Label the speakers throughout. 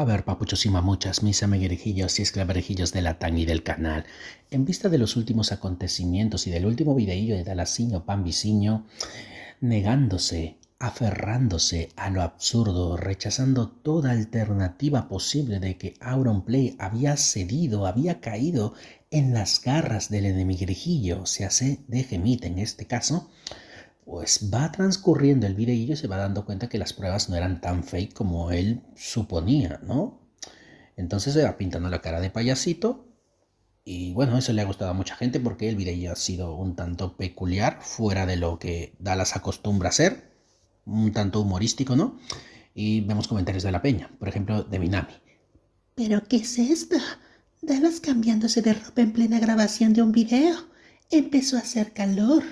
Speaker 1: A ver, papuchos y mamuchas, mis amiguerejillos y esclaverejillos de la TAN y del canal, en vista de los últimos acontecimientos y del último videillo de Pan Pambiciño, negándose, aferrándose a lo absurdo, rechazando toda alternativa posible de que Auron Play había cedido, había caído en las garras del enemigrijillo, se hace de gemita en este caso, pues va transcurriendo el videillo, se va dando cuenta que las pruebas no eran tan fake como él suponía, ¿no? Entonces se va pintando la cara de payasito y bueno, eso le ha gustado a mucha gente porque el videillo ha sido un tanto peculiar, fuera de lo que Dallas acostumbra ser, un tanto humorístico, ¿no? Y vemos comentarios de la peña, por ejemplo, de Minami. ¿Pero qué es esto? Dallas cambiándose de ropa en plena grabación de un video. Empezó a hacer calor.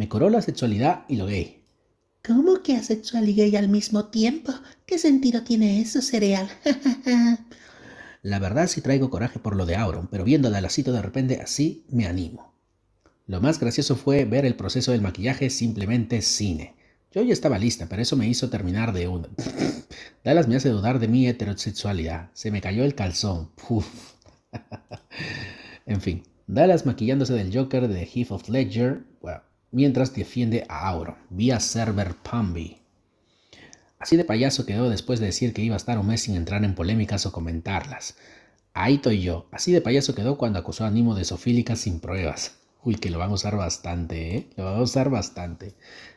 Speaker 1: Me coró la sexualidad y lo gay. ¿Cómo que asexual y gay al mismo tiempo? ¿Qué sentido tiene eso, cereal? la verdad sí traigo coraje por lo de Auron, pero viendo a Dalacito de repente así, me animo. Lo más gracioso fue ver el proceso del maquillaje simplemente cine. Yo ya estaba lista, pero eso me hizo terminar de un... Dallas me hace dudar de mi heterosexualidad. Se me cayó el calzón. en fin, Dallas maquillándose del Joker de The Heath of Ledger. Wow mientras defiende a Auro, vía server Pambi. Así de payaso quedó después de decir que iba a estar un mes sin entrar en polémicas o comentarlas. Ahí estoy yo, así de payaso quedó cuando acusó a Nimo de sofílica sin pruebas. Uy, que lo van a usar bastante, ¿eh? Lo van a usar bastante.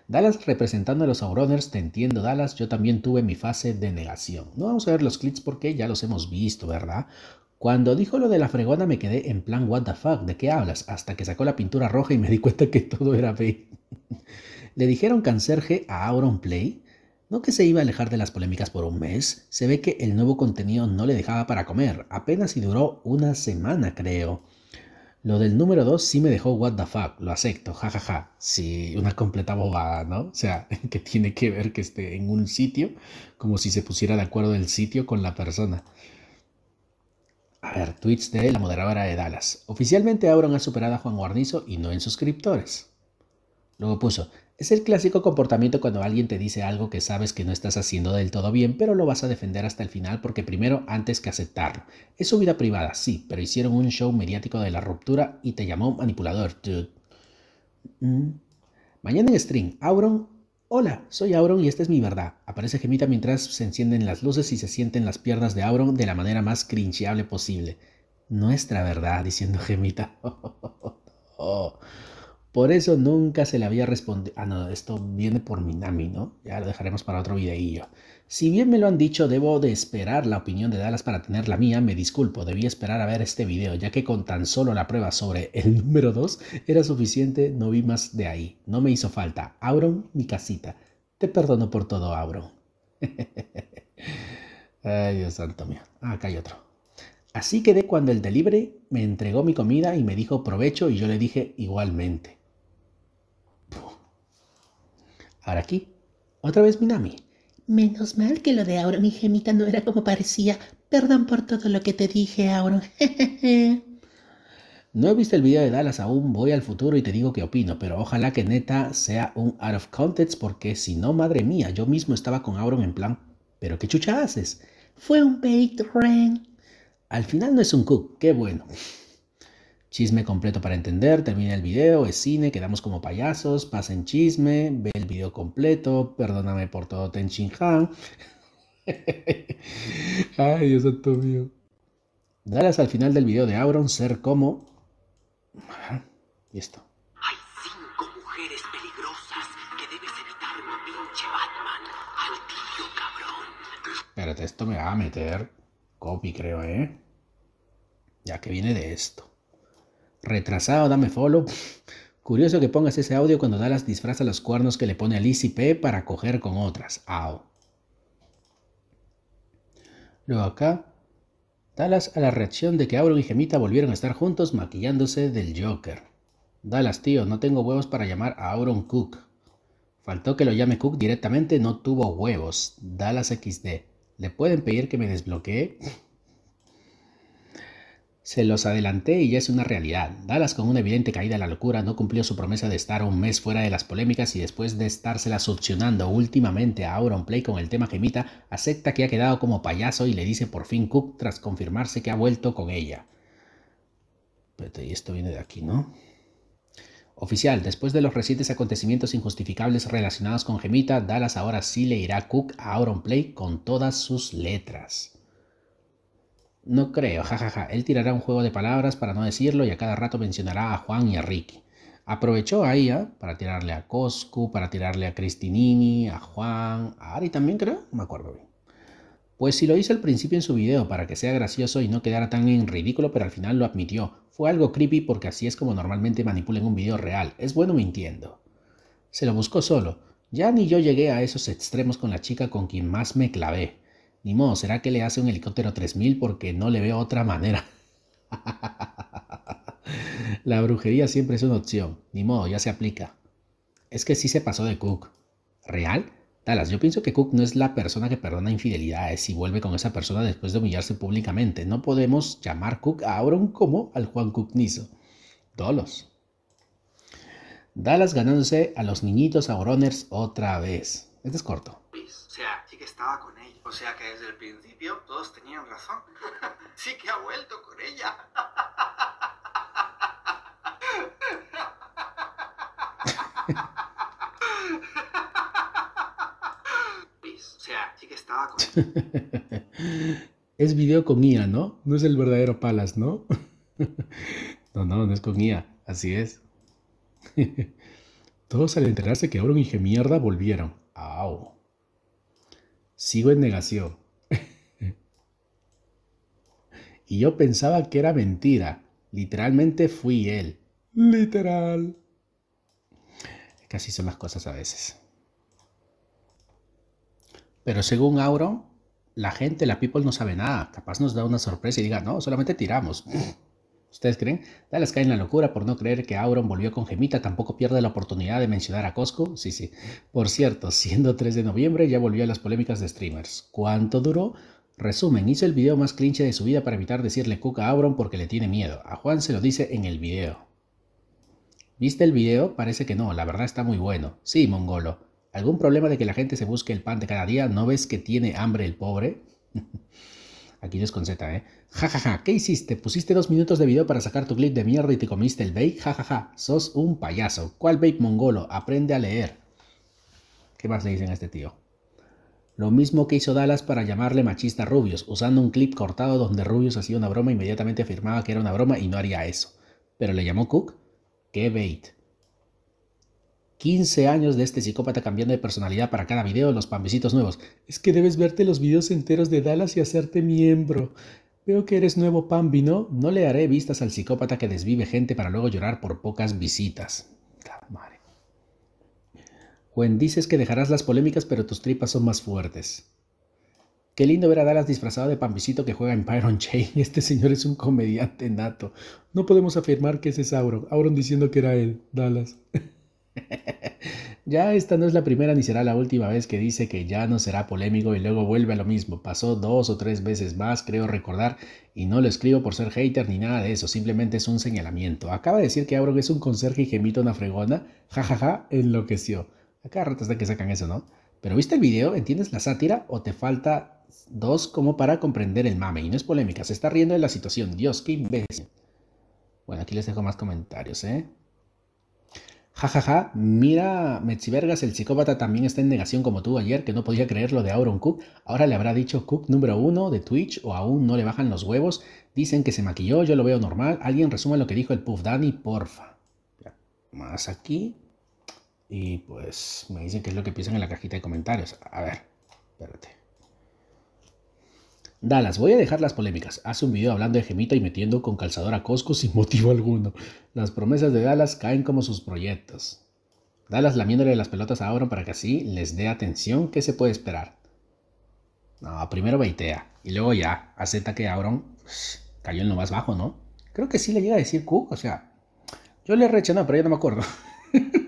Speaker 1: Dallas representando a los Auroners, te entiendo, Dallas. Yo también tuve mi fase de negación. No vamos a ver los clips porque ya los hemos visto, ¿verdad? Cuando dijo lo de la fregona me quedé en plan, what the fuck, ¿de qué hablas? Hasta que sacó la pintura roja y me di cuenta que todo era fake. ¿Le dijeron cancerje a Auron Play? ¿No que se iba a alejar de las polémicas por un mes? Se ve que el nuevo contenido no le dejaba para comer, apenas y duró una semana creo. Lo del número 2 sí me dejó what the fuck, lo acepto, jajaja. Ja, ja. Sí, una completa bobada, ¿no? O sea, que tiene que ver que esté en un sitio, como si se pusiera de acuerdo el sitio con la persona. A ver, tweets de la moderadora de Dallas. Oficialmente Auron ha superado a Juan Guarnizo y no en suscriptores. Luego puso, es el clásico comportamiento cuando alguien te dice algo que sabes que no estás haciendo del todo bien, pero lo vas a defender hasta el final porque primero antes que aceptarlo. Es su vida privada, sí, pero hicieron un show mediático de la ruptura y te llamó manipulador, mm. Mañana en stream, Auron Hola, soy Auron y esta es mi verdad. Aparece Gemita mientras se encienden las luces y se sienten las piernas de Auron de la manera más crincheable posible. Nuestra verdad, diciendo Gemita. Oh. Por eso nunca se le había respondido. Ah, no, esto viene por Minami, ¿no? Ya lo dejaremos para otro videillo. Si bien me lo han dicho, debo de esperar la opinión de Dallas para tener la mía, me disculpo, debí esperar a ver este video, ya que con tan solo la prueba sobre el número 2 era suficiente, no vi más de ahí. No me hizo falta. Auron, mi casita. Te perdono por todo, Auron. Ay, Dios santo mío. Ah, acá hay otro. Así quedé cuando el delivery me entregó mi comida y me dijo provecho y yo le dije igualmente. Ahora aquí, otra vez Minami. Menos mal que lo de Auron Mi Gemita no era como parecía. Perdón por todo lo que te dije, Auron. no he visto el video de Dallas aún, voy al futuro y te digo qué opino, pero ojalá que neta sea un out of context porque si no, madre mía, yo mismo estaba con Auron en plan, pero qué chucha haces. Fue un bait, Ren. Al final no es un cook, qué bueno chisme completo para entender, termina el video, es cine, quedamos como payasos, pasen chisme, ve el video completo, perdóname por todo Ten Shin Han. Ay, Dios santo mío. Darás al final del video de Auron ser como... Y esto. Hay cinco mujeres peligrosas que debes evitar, pinche Batman, al tío cabrón. Espérate, esto me va a meter copy, creo, ¿eh? Ya que viene de esto. Retrasado, dame follow. Curioso que pongas ese audio cuando Dallas disfraza los cuernos que le pone a y P para coger con otras. Ao. Luego acá, Dallas a la reacción de que Auron y Gemita volvieron a estar juntos maquillándose del Joker. Dallas, tío, no tengo huevos para llamar a Auron Cook. Faltó que lo llame Cook directamente, no tuvo huevos. Dallas XD. ¿Le pueden pedir que me desbloquee? Se los adelanté y ya es una realidad. Dallas con una evidente caída a la locura no cumplió su promesa de estar un mes fuera de las polémicas y después de estársela succionando últimamente a Auron Play con el tema Gemita, acepta que ha quedado como payaso y le dice por fin Cook tras confirmarse que ha vuelto con ella. Pero y esto viene de aquí, ¿no? Oficial, después de los recientes acontecimientos injustificables relacionados con Gemita, Dallas ahora sí le irá Cook a Auron Play con todas sus letras. No creo, jajaja. Él tirará un juego de palabras para no decirlo y a cada rato mencionará a Juan y a Ricky. Aprovechó a ella para tirarle a Coscu, para tirarle a Cristinini, a Juan, a Ari también creo, no me acuerdo bien. Pues si lo hizo al principio en su video para que sea gracioso y no quedara tan en ridículo, pero al final lo admitió. Fue algo creepy porque así es como normalmente manipulan un video real. Es bueno mintiendo. Se lo buscó solo. Ya ni yo llegué a esos extremos con la chica con quien más me clavé. Ni modo, ¿será que le hace un helicóptero 3000? Porque no le veo otra manera. la brujería siempre es una opción. Ni modo, ya se aplica. Es que sí se pasó de Cook. ¿Real? Dallas, yo pienso que Cook no es la persona que perdona infidelidades y vuelve con esa persona después de humillarse públicamente. No podemos llamar Cook a Auron como al Juan Cook Niso. Dolos. Dallas ganándose a los niñitos Auroners otra vez. Este es corto con ella. O sea que desde el principio todos tenían razón. sí que ha vuelto con ella. o sea, sí que estaba con ella. Es video con IA, ¿no? No es el verdadero Palas, ¿no? no, no, no es con IA. Así es. Todos al enterarse que ahora un mierda volvieron. ¡Au! sigo en negación. y yo pensaba que era mentira. Literalmente fui él. Literal. Casi son las cosas a veces. Pero según Auro, la gente, la people no sabe nada. Capaz nos da una sorpresa y diga, no, solamente tiramos. ¿Ustedes creen? Dallas cae en la locura por no creer que Auron volvió con Gemita. Tampoco pierde la oportunidad de mencionar a Costco. Sí, sí. Por cierto, siendo 3 de noviembre, ya volvió a las polémicas de streamers. ¿Cuánto duró? Resumen, hizo el video más clinche de su vida para evitar decirle cuca a Auron porque le tiene miedo. A Juan se lo dice en el video. ¿Viste el video? Parece que no, la verdad está muy bueno. Sí, mongolo. ¿Algún problema de que la gente se busque el pan de cada día? ¿No ves que tiene hambre el pobre? Aquí es con Z, ¿eh? Jajaja, ja, ja. ¿qué hiciste? ¿Pusiste dos minutos de video para sacar tu clip de mierda y te comiste el bait. Jajaja, ja, sos un payaso. ¿Cuál bait mongolo? Aprende a leer. ¿Qué más le dicen a este tío? Lo mismo que hizo Dallas para llamarle machista a Rubius, usando un clip cortado donde Rubius hacía una broma, e inmediatamente afirmaba que era una broma y no haría eso. Pero le llamó Cook. ¡Qué bait! 15 años de este psicópata cambiando de personalidad para cada video de los pambisitos nuevos. Es que debes verte los videos enteros de Dallas y hacerte miembro. Veo que eres nuevo Pambi, ¿no? No le haré vistas al psicópata que desvive gente para luego llorar por pocas visitas. Madre. Gwen, dices que dejarás las polémicas, pero tus tripas son más fuertes. Qué lindo ver a Dallas disfrazado de pambisito que juega en Pyron Chain. Este señor es un comediante nato. No podemos afirmar que ese es Auron. Auron diciendo que era él, Dallas. ya esta no es la primera ni será la última vez que dice que ya no será polémico y luego vuelve a lo mismo. Pasó dos o tres veces más, creo recordar, y no lo escribo por ser hater ni nada de eso, simplemente es un señalamiento. Acaba de decir que Abro es un conserje y gemito una fregona, jajaja, ja, ja, enloqueció. Acá ratas de que sacan eso, ¿no? Pero viste el video, ¿entiendes la sátira o te falta dos como para comprender el mame? Y no es polémica, se está riendo de la situación. Dios, qué imbécil. Bueno, aquí les dejo más comentarios, ¿eh? Jajaja, ja, ja. mira, Mechivergas, el psicópata también está en negación como tú ayer, que no podía creer lo de Auron Cook. Ahora le habrá dicho Cook número uno de Twitch o aún no le bajan los huevos. Dicen que se maquilló, yo lo veo normal. Alguien resuma lo que dijo el Puff Dani, porfa. Más aquí. Y pues me dicen qué es lo que piensan en la cajita de comentarios. A ver, espérate. Dallas, voy a dejar las polémicas. Hace un video hablando de Gemita y metiendo con calzador a Costco sin motivo alguno. Las promesas de Dallas caen como sus proyectos. Dallas lamiéndole las pelotas a Auron para que así les dé atención. ¿Qué se puede esperar? No, primero baitea y luego ya acepta que Auron cayó en lo más bajo, ¿no? Creo que sí le llega a decir Cook, o sea, yo le he no, pero ya no me acuerdo.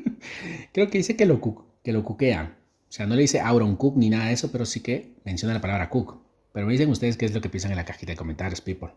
Speaker 1: Creo que dice que lo, que lo cuquean. O sea, no le dice Auron Cook ni nada de eso, pero sí que menciona la palabra Cook. Pero me dicen ustedes qué es lo que piensan en la cajita de comentarios, people.